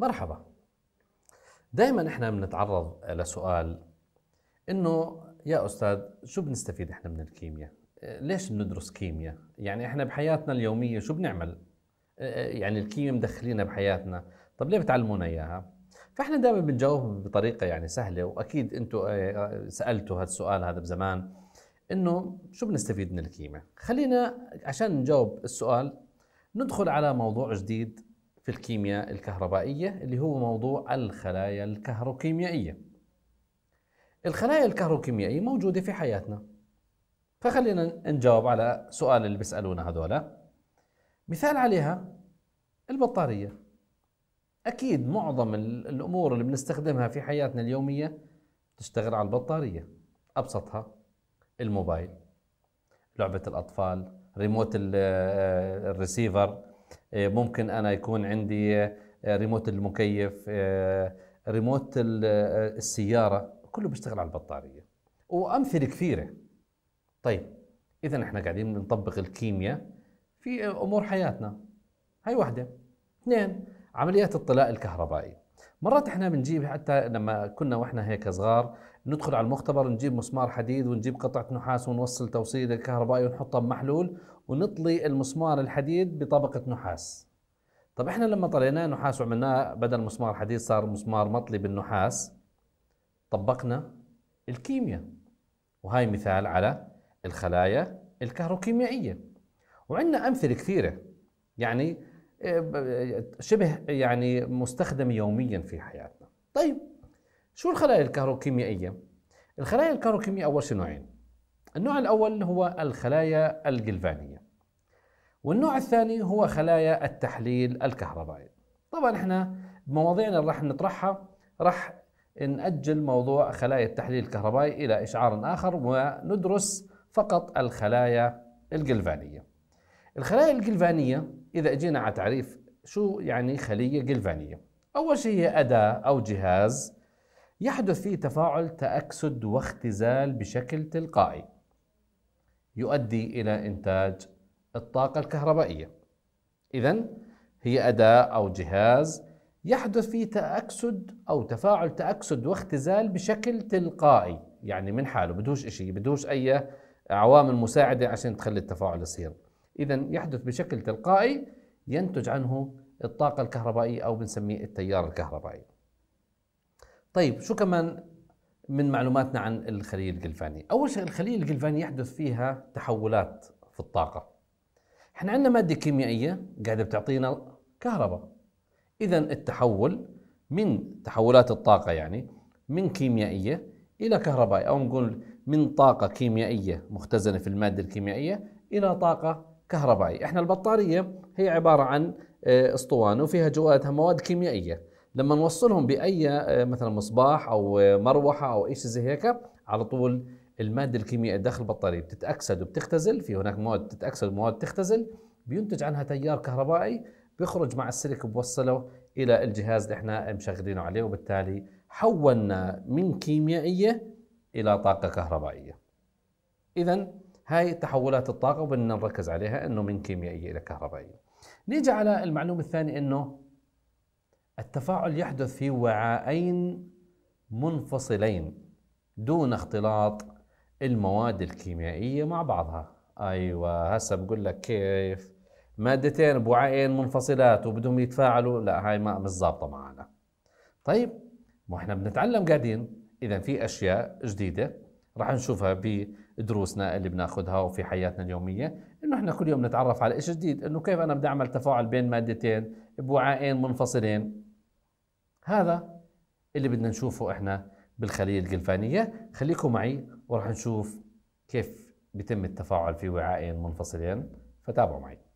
مرحبا دائما احنا بنتعرض لسؤال انه يا استاذ شو بنستفيد احنا من الكيمياء ليش بندرس كيمياء يعني احنا بحياتنا اليوميه شو بنعمل يعني الكيمياء مدخلينها بحياتنا طب ليه بتعلمونا اياها فاحنا دائما بنجاوب بطريقه يعني سهله واكيد انتم آه، سالتوا هذا السؤال هذا بزمان انه شو بنستفيد من الكيمياء خلينا عشان نجاوب السؤال ندخل على موضوع جديد في الكيمياء الكهربائية اللي هو موضوع الخلايا الكهروكيميائية الخلايا الكهروكيميائية موجودة في حياتنا فخلينا نجاوب على سؤال اللي بيسألونا هذولا مثال عليها البطارية أكيد معظم الأمور اللي بنستخدمها في حياتنا اليومية تشتغل على البطارية أبسطها الموبايل لعبة الأطفال ريموت آه، آه، الريسيفر آه، ممكن انا يكون عندي آه، ريموت المكيف آه، ريموت السياره كله بيشتغل على البطاريه وامثله كثيره طيب اذا احنا قاعدين بنطبق الكيمياء في امور حياتنا هاي واحده اثنين عمليات الطلاء الكهربائي مرات احنا بنجيب حتى لما كنا واحنا هيك صغار ندخل على المختبر نجيب مسمار حديد ونجيب قطعة نحاس ونوصل توصيل كهربائي ونحطها بمحلول ونطلي المسمار الحديد بطبقة نحاس طب احنا لما طليناه نحاس وعملناه بدل مسمار حديد صار مسمار مطلي بالنحاس طبقنا الكيمياء وهي مثال على الخلايا الكهروكيميائية وعندنا أمثلة كثيرة يعني آه، شبه يعني مستخدم يوميا في حياتنا طيب شو الخلايا الكهروكيميائية؟ الخلايا الكهروكيميائية أول شيء نوعين النوع الأول هو الخلايا الجلفانية والنوع الثاني هو خلايا التحليل الكهربائي طبعا احنا بمواضيعنا اللي راح نطرحها راح نأجل موضوع خلايا التحليل الكهربائي إلى إشعار آخر وندرس فقط الخلايا الجلفانية الخلايا الجلفانية إذا أجينا على تعريف شو يعني خلية جلفانية؟ أول شيء هي أداة أو جهاز يحدث فيه تفاعل تأكسد واختزال بشكل تلقائي يؤدي إلى إنتاج الطاقة الكهربائية إذا هي أداة أو جهاز يحدث فيه تأكسد أو تفاعل تأكسد واختزال بشكل تلقائي يعني من حاله بدوش إشي بدوش أي عوامل مساعدة عشان تخلي التفاعل يصير إذا يحدث بشكل تلقائي ينتج عنه الطاقة الكهربائية أو بنسميه التيار الكهربائي. طيب شو كمان من معلوماتنا عن الخلية الجلفانية؟ أول شيء الخلية الجلفانية يحدث فيها تحولات في الطاقة. احنا عندنا مادة كيميائية قاعدة بتعطينا كهرباء. إذا التحول من تحولات الطاقة يعني من كيميائية إلى كهربائية أو نقول من طاقة كيميائية مختزنة في المادة الكيميائية إلى طاقة كهربائي احنا البطارية هي عبارة عن آه، اسطوانة وفيها جواتها مواد كيميائية لما نوصلهم بأي آه، مثلا مصباح أو آه، مروحة أو أي شيء زي هيك على طول المادة الكيميائية داخل البطارية بتتأكسد وبتختزل في هناك مواد بتتأكسد ومواد بتختزل بينتج عنها تيار كهربائي بيخرج مع السلك بوصله إلى الجهاز اللي احنا مشغلينه عليه وبالتالي حولنا من كيميائية إلى طاقة كهربائية إذا هاي تحولات الطاقة وبدنا نركز عليها انه من كيميائية الى كهربائية. نيجي على المعلومة الثانية انه التفاعل يحدث في وعاءين منفصلين دون اختلاط المواد الكيميائية مع بعضها. ايوه هسه بقول لك كيف مادتين بوعاءين منفصلات وبدهم يتفاعلوا لا هاي ما مش ظابطة معنا. طيب ما احنا بنتعلم قاعدين اذا في اشياء جديدة راح نشوفها بدروسنا اللي بناخذها وفي حياتنا اليوميه انه احنا كل يوم نتعرف على شيء جديد انه كيف انا بدي اعمل تفاعل بين مادتين بوعاءين منفصلين هذا اللي بدنا نشوفه احنا بالخليه الجلفانيه خليكم معي ورح نشوف كيف بيتم التفاعل في وعاءين منفصلين فتابعوا معي